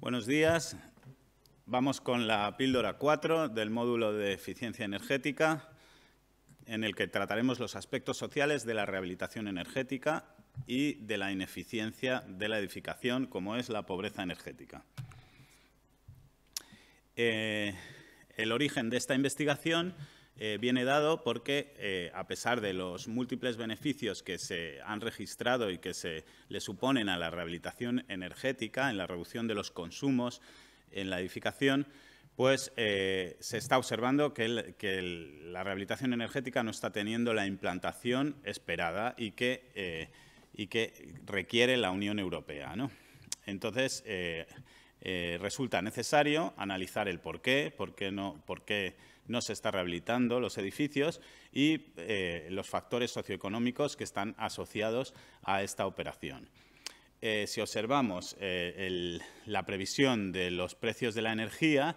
Buenos días. Vamos con la píldora 4 del módulo de eficiencia energética, en el que trataremos los aspectos sociales de la rehabilitación energética y de la ineficiencia de la edificación, como es la pobreza energética. Eh, el origen de esta investigación eh, viene dado porque, eh, a pesar de los múltiples beneficios que se han registrado y que se le suponen a la rehabilitación energética, en la reducción de los consumos, en la edificación, pues se está observando que, la rehabilitación energética no está teniendo la implantación esperada y que y que requiere la Unión Europea. Entonces, eh, eh, resulta necesario analizar el por qué, por qué no, se está rehabilitando los edificios y eh, los factores socioeconómicos que están asociados a esta operación. si observamos la previsión de los precios de la energía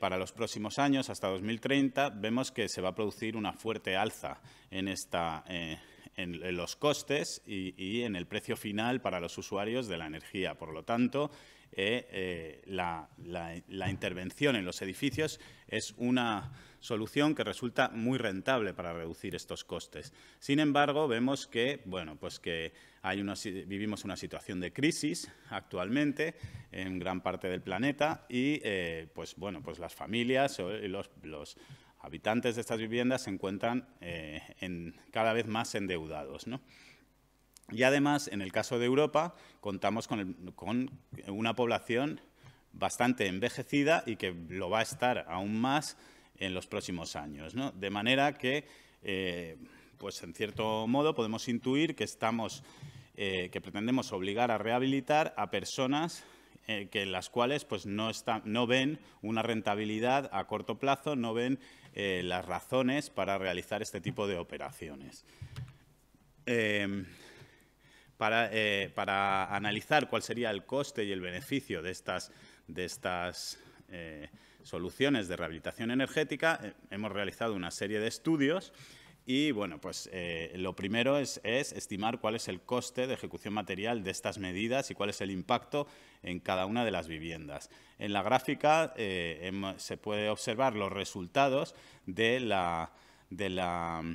para los próximos años, hasta 2030, vemos que se va a producir una fuerte alza en esta, en, los costes y, en el precio final para los usuarios de la energía. Por lo tanto, eh, eh, la, intervención en los edificios es una solución que resulta muy rentable para reducir estos costes. Sin embargo, vemos que, bueno, pues que hay vivimos una situación de crisis actualmente en gran parte del planeta y, eh, pues bueno, pues las familias, los, los habitantes de estas viviendas se encuentran eh, cada vez más endeudados. Y además, en el caso de Europa, contamos con, una población bastante envejecida y que lo va a estar aún más en los próximos años. De manera que, eh, pues en cierto modo, podemos intuir que, estamos, eh, que pretendemos obligar a rehabilitar a personas que las cuales pues, no, no ven una rentabilidad a corto plazo, no ven eh, las razones para realizar este tipo de operaciones. Em, eh, para, analizar cuál sería el coste y el beneficio de de estas eh, soluciones de rehabilitación energética, hemos realizado una serie de estudios y bueno, pues eh, lo primero es, estimar cuál es el coste de ejecución material de estas medidas y cuál es el impacto en cada una de las viviendas. En la gráfica eh, se puede observar los resultados de la mm,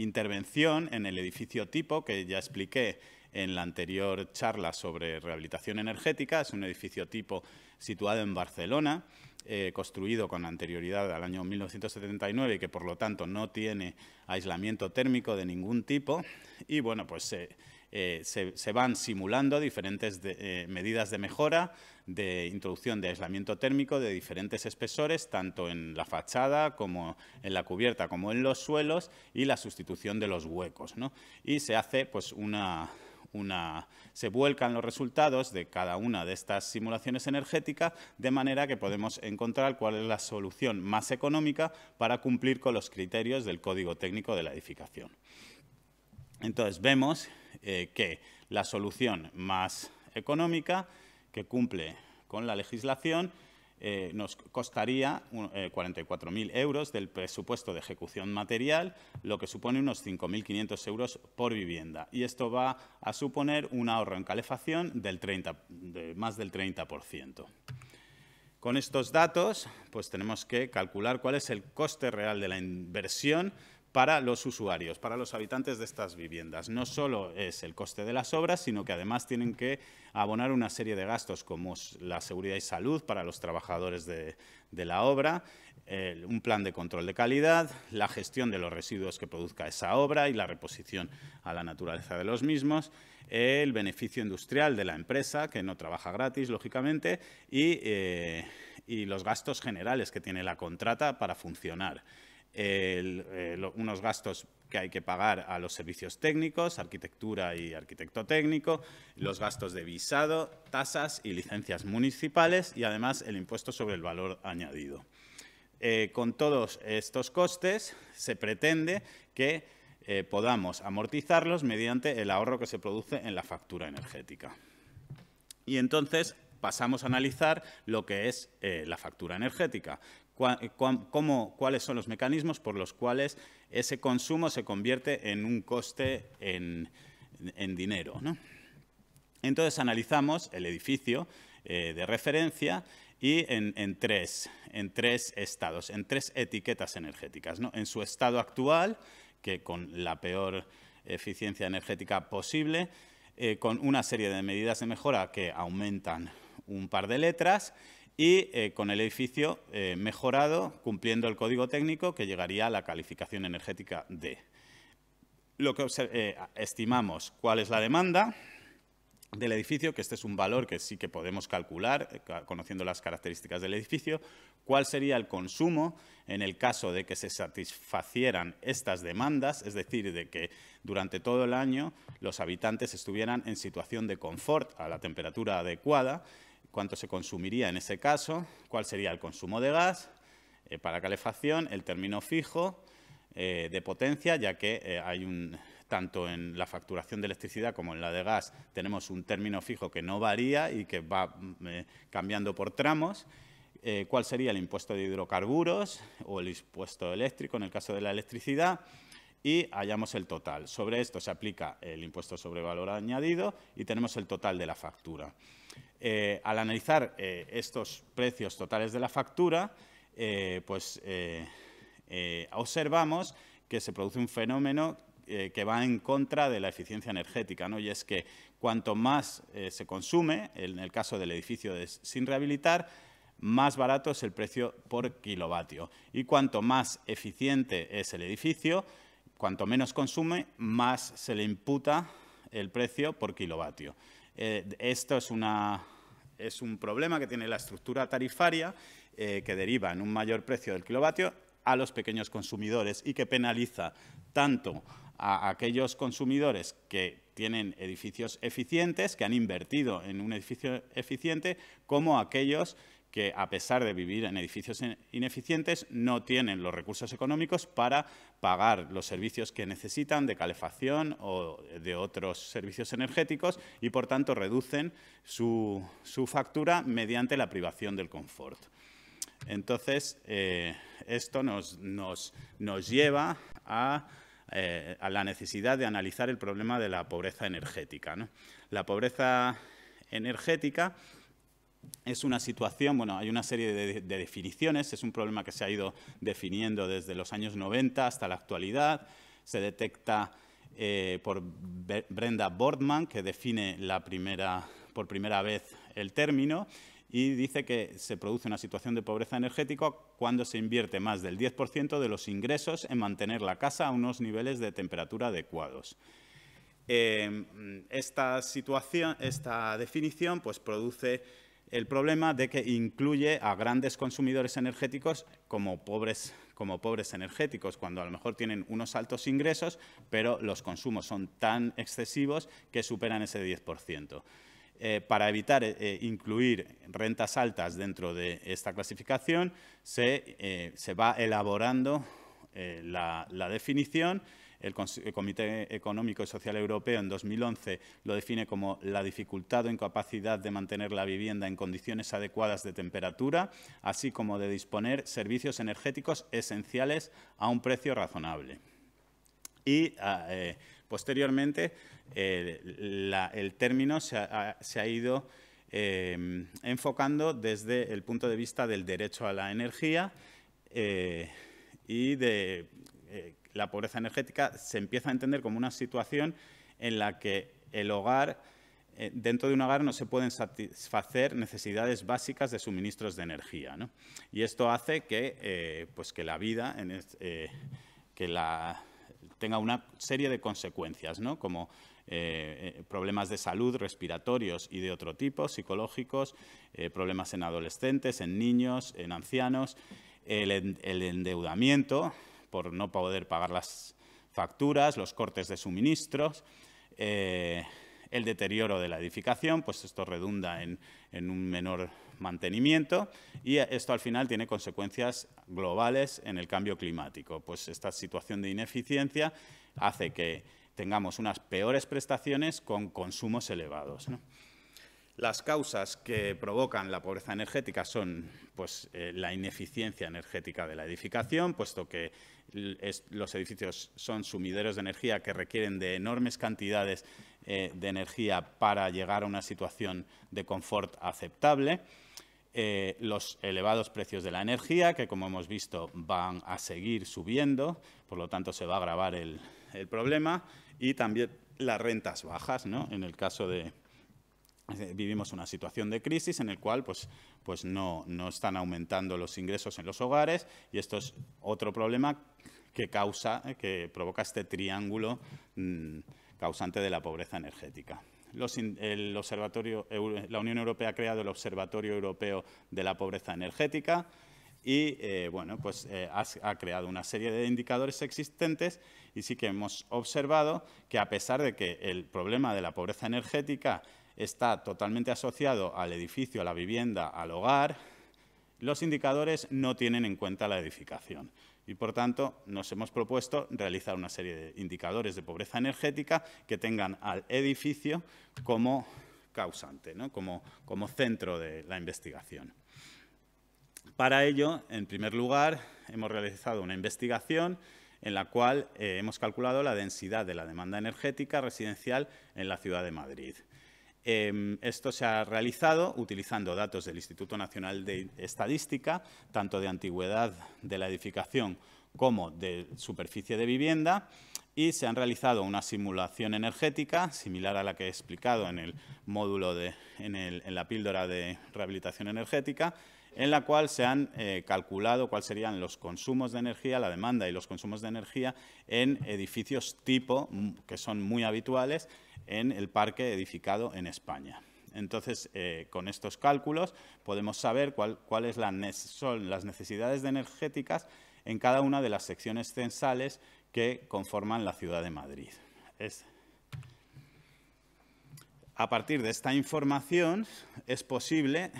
intervención en el edificio tipo que ya expliqué en la anterior charla sobre rehabilitación energética. Es un edificio tipo situado en Barcelona. Eh, construido con anterioridad al año 1979 y que por lo tanto no tiene aislamiento térmico de ningún tipo. Y bueno, pues eh, eh, se, van simulando diferentes medidas de mejora, de introducción de aislamiento térmico de diferentes espesores, tanto en la fachada como en la cubierta como en los suelos y la sustitución de los huecos. Y se hace pues una se vuelcan los resultados de cada una de estas simulaciones energéticas, de manera que podemos encontrar cuál es la solución más económica para cumplir con los criterios del Código Técnico de la Edificación. Entonces, vemos eh, que la solución más económica, que cumple con la legislación, eh, nos costaría 44.000 eh, euros del presupuesto de ejecución material, lo que supone unos 5.500 euros por vivienda. Y esto va a suponer un ahorro en calefacción del 30, de más del 30%. Con estos datos, pues tenemos que calcular cuál es el coste real de la inversión para los usuarios, para los habitantes de estas viviendas. No solo es el coste de las obras, sino que además tienen que abonar una serie de gastos como la seguridad y salud para los trabajadores de, la obra, un plan de control de calidad, la gestión de los residuos que produzca esa obra y la reposición a la naturaleza de los mismos, el beneficio industrial de la empresa, que no trabaja gratis, lógicamente, y eh, los gastos generales que tiene la contrata para funcionar. Eh, unos gastos que hay que pagar a los servicios técnicos, arquitectura y arquitecto técnico, los gastos de visado, tasas y licencias municipales y además el impuesto sobre el valor añadido. Eh, con todos estos costes se pretende que eh, podamos amortizarlos mediante el ahorro que se produce en la factura energética. Y entonces pasamos a analizar lo que es la factura energética. Eh, cuáles son los mecanismos por los cuales ese consumo se convierte en un coste en, dinero. Entonces analizamos el edificio eh, de referencia y en, tres, estados, en tres etiquetas energéticas. En su estado actual, que con la peor eficiencia energética posible, eh, con una serie de medidas de mejora que aumentan un par de letras y eh, con el edificio eh, mejorado, cumpliendo el código técnico que llegaría a la calificación energética D. Lo que eh, estimamos cuál es la demanda del edificio, que este es un valor que sí que podemos calcular, conociendo las características del edificio, cuál sería el consumo en el caso de que se satisfacieran estas demandas, es decir, de que durante todo el año los habitantes estuvieran en situación de confort a la temperatura adecuada cuánto se consumiría en ese caso, cuál sería el consumo de gas eh, para calefacción, el término fijo eh, de potencia, ya que eh, hay tanto en la facturación de electricidad como en la de gas tenemos un término fijo que no varía y que va mm, cambiando por tramos. cuál sería el impuesto de hidrocarburos o el impuesto eléctrico en el caso de la electricidad y hallamos el total. Sobre esto se aplica el impuesto sobre valor añadido y tenemos el total de la factura. Eh, al analizar eh, estos precios totales de la factura, eh, pues observamos que se produce un fenómeno que va en contra de la eficiencia energética, ¿no? y es que cuanto más se consume, en el caso del edificio sin rehabilitar, más barato es el precio por kilovatio. Y cuanto más eficiente es el edificio, cuanto menos consume, más se le imputa el precio por kilovatio. Eh, esto es, una, es un problema que tiene la estructura tarifaria eh, que deriva en un mayor precio del kilovatio a los pequeños consumidores y que penaliza tanto a aquellos consumidores que tienen edificios eficientes, que han invertido en un edificio eficiente, como a aquellos que, a pesar de vivir en edificios ineficientes, no tienen los recursos económicos para pagar los servicios que necesitan de calefacción o de otros servicios energéticos y, por tanto, reducen su, factura mediante la privación del confort. Entonces, eh, esto nos, lleva eh, a la necesidad de analizar el problema de la pobreza energética. La pobreza energética es una situación, bueno, hay una serie de, definiciones, es un problema que se ha ido definiendo desde los años 90 hasta la actualidad, se detecta eh, por Brenda Boardman, que define por primera vez el término, y dice que se produce una situación de pobreza energética cuando se invierte más del 10% de los ingresos en mantener la casa a unos niveles de temperatura adecuados. Eh, esta esta definición, pues produce el problema de que incluye a grandes consumidores energéticos como pobres, como pobres energéticos, cuando a lo mejor tienen unos altos ingresos, pero los consumos son tan excesivos que superan ese 10%. Eh, para evitar eh, eh, incluir rentas altas dentro de esta clasificación, se, va elaborando la, la definición el, Comité Económico y Social Europeo en 2011 lo define como la dificultad o incapacidad de mantener la vivienda en condiciones adecuadas de temperatura, así como de disponer servicios energéticos esenciales a un precio razonable. Y ah, eh, posteriormente el término se ha, ido eh, enfocando desde el punto de vista del derecho a la energía eh, y de la pobreza energética se empieza a entender como una situación en la que el hogar, eh, dentro de un hogar no se pueden satisfacer necesidades básicas de suministros de energía. Y esto hace que, eh, pues que la vida eh, tenga una serie de consecuencias, como problemas de salud respiratorios y de otro tipo, psicológicos, problemas en adolescentes, en niños, en ancianos, el endeudamiento, por no poder pagar las facturas, los cortes de suministros, eh, el deterioro de la edificación, pues esto redunda en, un menor mantenimiento y esto al final tiene consecuencias globales en el cambio climático. Pues esta situación de ineficiencia hace que tengamos unas peores prestaciones con consumos elevados. Las causas que provocan la pobreza energética son pues, eh, la ineficiencia energética de la edificación, puesto que los edificios son sumideros de energía que requieren de enormes cantidades eh, de energía para llegar a una situación de confort aceptable. Eh, los elevados precios de la energía, que como hemos visto van a seguir subiendo, por lo tanto se va a agravar el, el problema, y también las rentas bajas, ¿no? en el caso de, eh, vivimos una situación de crisis en el cual pues, pues no, están aumentando los ingresos en los hogares y esto es otro problema que eh, que provoca este triángulo mm, causante de la pobreza energética. la Unión Europea ha creado el Observatorio Europeo de la Pobreza Energética y eh, pues, ha creado una serie de indicadores existentes y sí que hemos observado que a pesar de que el problema de la pobreza energética está totalmente asociado al edificio, a la vivienda, al hogar, los indicadores no tienen en cuenta la edificación. Y, por tanto, nos hemos propuesto realizar una serie de indicadores de pobreza energética que tengan al edificio como causante, ¿no? como, centro de la investigación. Para ello, en primer lugar, hemos realizado una investigación en la cual eh, hemos calculado la densidad de la demanda energética residencial en la ciudad de Madrid. Em, esto se ha realizado utilizando datos del Instituto Nacional de Estadística, tanto de antigüedad de la edificación como de superficie de vivienda, y se han realizado una simulación energética similar a la que he explicado en el módulo de, en la píldora de rehabilitación energética en la cual se han eh, calculado cuáles serían los consumos de energía, la demanda y los consumos de energía en edificios tipo, mm, que son muy habituales, en el parque edificado en España. Entonces, eh, con estos cálculos podemos saber cuáles son las necesidades energéticas en cada una de las secciones censales que conforman la ciudad de Madrid. a partir de esta información es posible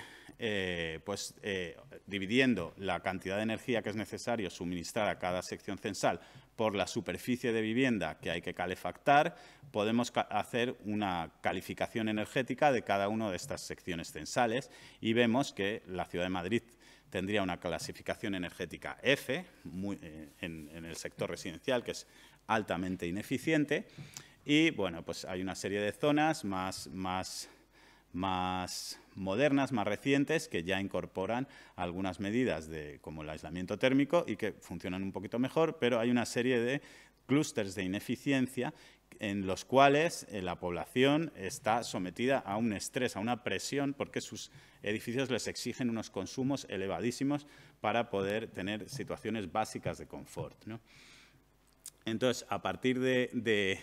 eh, pues, eh, dividiendo la cantidad de energía que es necesario suministrar a cada sección censal por la superficie de vivienda que hay que calefactar, podemos hacer una calificación energética de cada una de estas secciones censales y vemos que la Ciudad de Madrid tendría una clasificación energética F eh, en, el sector residencial, que es altamente ineficiente. Y, bueno, pues hay una serie de zonas más, más más modernas, más recientes, que ya incorporan algunas medidas como el aislamiento térmico y que funcionan un poquito mejor, pero hay una serie de clústeres de ineficiencia en los cuales eh, la población está sometida a un estrés, a una presión, porque sus edificios les exigen unos consumos elevadísimos para poder tener situaciones básicas de confort. ¿no? Entonces, a partir de,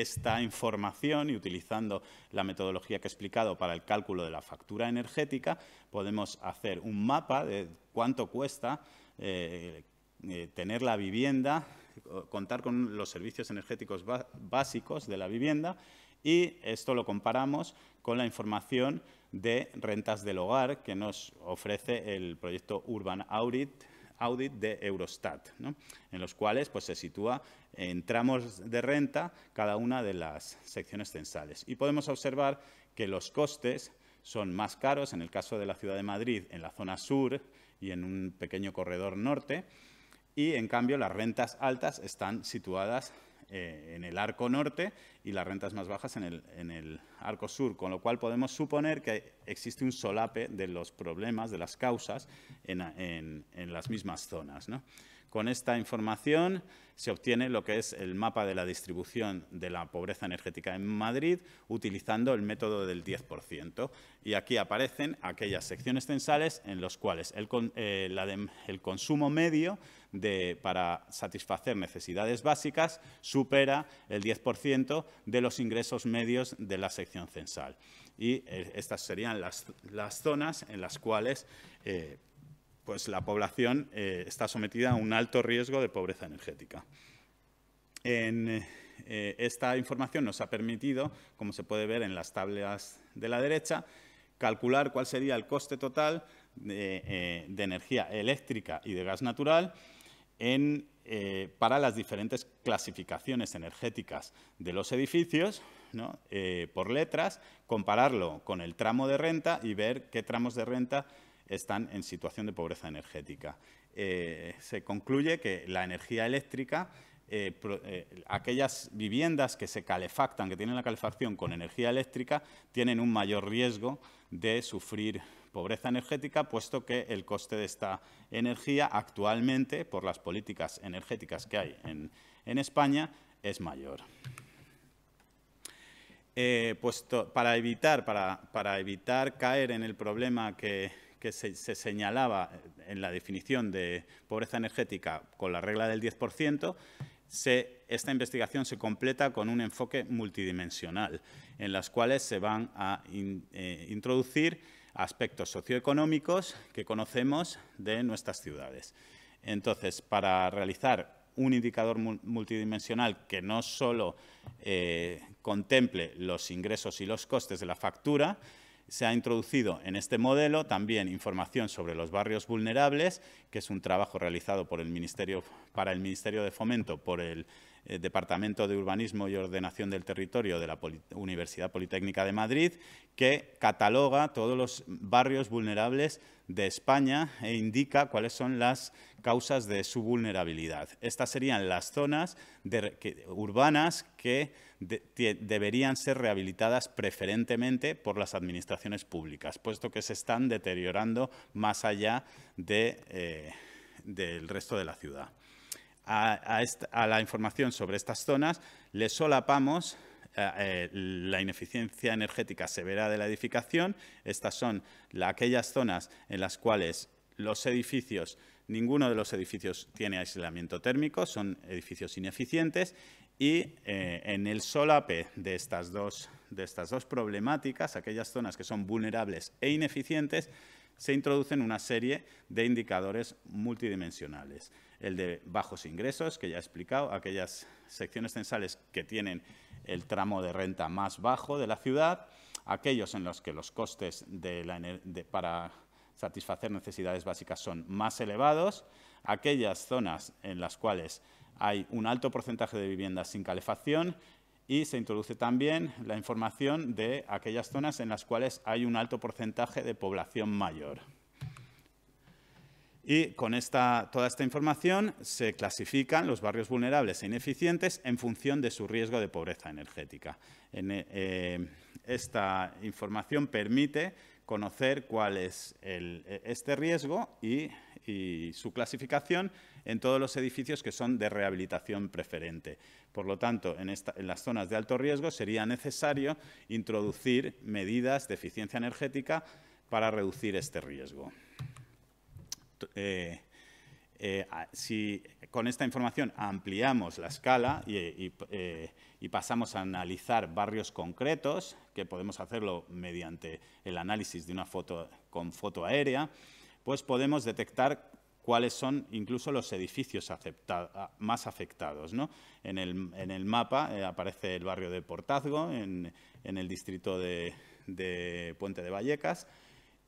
esta información y utilizando la metodología que he explicado para el cálculo de la factura energética, podemos hacer un mapa de cuánto cuesta eh, eh, tener la vivienda, contar con los servicios energéticos básicos de la vivienda y esto lo comparamos con la información de rentas del hogar que nos ofrece el proyecto Urban Audit audit de Eurostat, en los cuales pues, se sitúa en tramos de renta cada una de las secciones censales. Y podemos observar que los costes son más caros en el caso de la Ciudad de Madrid, en la zona sur y en un pequeño corredor norte, y en cambio las rentas altas están situadas eh, en el arco norte y las rentas más bajas en el, arco sur, con lo cual podemos suponer que existe un solape de los problemas, de las causas en, en las mismas zonas. ¿no? Con esta información se obtiene lo que es el mapa de la distribución de la pobreza energética en Madrid utilizando el método del 10%. Y aquí aparecen aquellas secciones censales en las cuales eh, el, consumo medio para satisfacer necesidades básicas supera el 10% de los ingresos medios de la sección censal. Y eh, estas serían las, zonas en las cuales eh, pues la población eh, está sometida a un alto riesgo de pobreza energética. Eh, esta información nos ha permitido, como se puede ver en las tablas de la derecha, calcular cuál sería el coste total de, eh, energía eléctrica y de gas natural para las diferentes clasificaciones energéticas de los edificios por letras, compararlo con el tramo de renta y ver qué tramos de renta están en situación de pobreza energética. Eh, se concluye que la energía eléctrica, eh, eh, aquellas viviendas que se calefactan, que tienen la calefacción con energía eléctrica, tienen un mayor riesgo de sufrir pobreza energética, puesto que el coste de esta energía actualmente, por las políticas energéticas que hay en, España, es mayor. Pues para, evitar, para evitar caer en el problema que, que se, señalaba en la definición de pobreza energética con la regla del 10%, esta investigación se completa con un enfoque multidimensional, en las cuales se van a eh, introducir aspectos socioeconómicos que conocemos de nuestras ciudades. Entonces, para realizar un indicador multidimensional que no solo eh, contemple los ingresos y los costes de la factura, se ha introducido en este modelo también información sobre los barrios vulnerables, que es un trabajo realizado por el Ministerio, para el Ministerio de Fomento por el eh, Departamento de Urbanismo y Ordenación del Territorio de la Universidad Politécnica de Madrid, que cataloga todos los barrios vulnerables de España e indica cuáles son las causas de su vulnerabilidad. Estas serían las zonas urbanas que deberían ser rehabilitadas preferentemente por las administraciones públicas, puesto que se están deteriorando más allá eh, del resto de la ciudad a, la información sobre estas zonas le solapamos eh, eh, la ineficiencia energética severa de la edificación. Estas son aquellas zonas en las cuales los edificios, ninguno de los edificios tiene aislamiento térmico, son edificios ineficientes y eh, en el solape de estas, de estas dos problemáticas, aquellas zonas que son vulnerables e ineficientes, se introducen una serie de indicadores multidimensionales. El de bajos ingresos, que ya he explicado, aquellas secciones censales que tienen el tramo de renta más bajo de la ciudad, aquellos en los que los costes para satisfacer necesidades básicas son más elevados, aquellas zonas en las cuales hay un alto porcentaje de viviendas sin calefacción y se introduce también la información de aquellas zonas en las cuales hay un alto porcentaje de población mayor. Y con esta, toda esta información se clasifican los barrios vulnerables e ineficientes en función de su riesgo de pobreza energética. Eh, eh, esta información permite conocer cuál es eh, este riesgo y y su clasificación en todos los edificios que son de rehabilitación preferente. Por lo tanto, en, las zonas de alto riesgo sería necesario introducir medidas de eficiencia energética para reducir este riesgo. Eh, eh, si con esta información ampliamos la escala y, eh, y, pasamos a analizar barrios concretos, que podemos hacerlo mediante el análisis de una foto con foto aérea, pues podemos detectar cuáles son incluso los edificios más afectados. ¿no? En, el, mapa eh, aparece el barrio de Portazgo, en, el distrito de, Puente de Vallecas,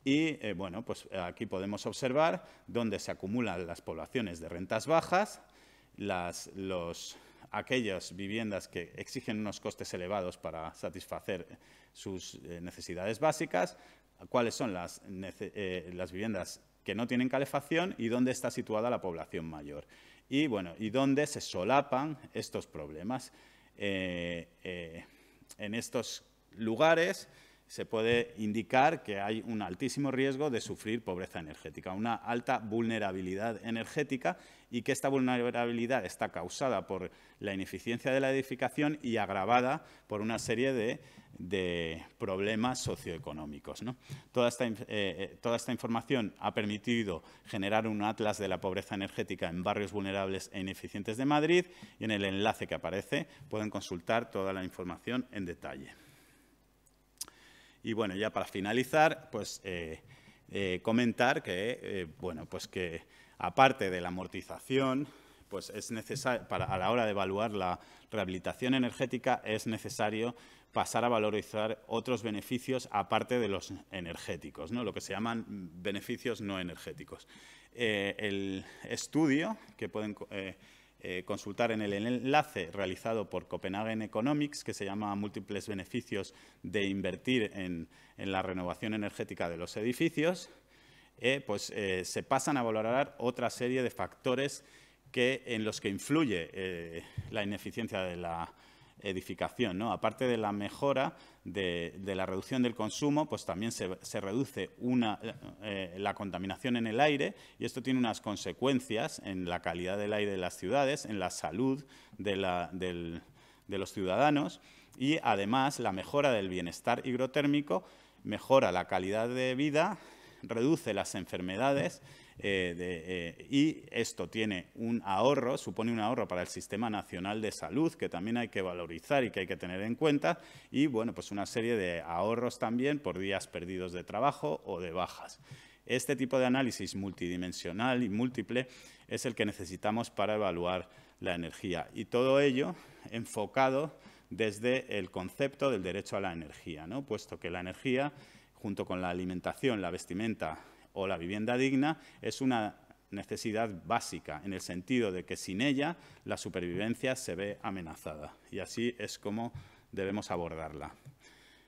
y eh, bueno, pues aquí podemos observar dónde se acumulan las poblaciones de rentas bajas, las, los, aquellas viviendas que exigen unos costes elevados para satisfacer sus eh, necesidades básicas, cuáles son las, las viviendas que no tienen calefacción y dónde está situada la población mayor. Y, bueno, y dónde se solapan estos problemas. Eh, eh, en estos lugares se puede indicar que hay un altísimo riesgo de sufrir pobreza energética, una alta vulnerabilidad energética y que esta vulnerabilidad está causada por la ineficiencia de la edificación y agravada por una serie de, problemas socioeconómicos. Eh, eh, toda esta información ha permitido generar un atlas de la pobreza energética en barrios vulnerables e ineficientes de Madrid y en el enlace que aparece pueden consultar toda la información en detalle. Y bueno, ya para finalizar, pues eh, eh, comentar que, eh, bueno, pues que aparte de la amortización, pues es necesario, a la hora de evaluar la rehabilitación energética, es necesario pasar a valorizar otros beneficios aparte de los energéticos, lo que se llaman beneficios no energéticos. el estudio que pueden eh, consultar en el enlace realizado por Copenhagen Economics, que se llama Múltiples beneficios de invertir en, la renovación energética de los edificios, eh, pues eh, se pasan a valorar otra serie de factores que, en los que influye la ineficiencia de la edificación. ¿no? Aparte de la mejora de, la reducción del consumo, pues también se, reduce eh, la contaminación en el aire y esto tiene unas consecuencias en la calidad del aire de las ciudades, en la salud de, los ciudadanos y además la mejora del bienestar hidrotérmico, mejora la calidad de vida, reduce las enfermedades eh, eh, y esto tiene un ahorro, supone un ahorro para el Sistema Nacional de Salud, que también hay que valorizar y que hay que tener en cuenta, y bueno, pues una serie de ahorros también por días perdidos de trabajo o de bajas. Este tipo de análisis multidimensional y múltiple es el que necesitamos para evaluar la energía y todo ello enfocado desde el concepto del derecho a la energía, puesto que la energía, junto con la alimentación, la vestimenta, o la vivienda digna es una necesidad básica, en el sentido de que sin ella la supervivencia se ve amenazada. Y así es como debemos abordarla.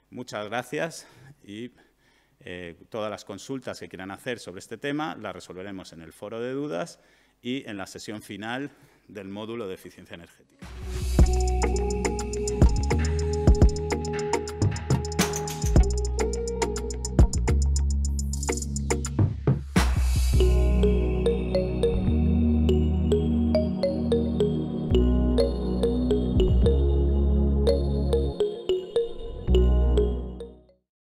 Muchas gracias y eh, todas las consultas que quieran hacer sobre este tema las resolveremos en el foro de dudas y en la sesión final del módulo de eficiencia energética.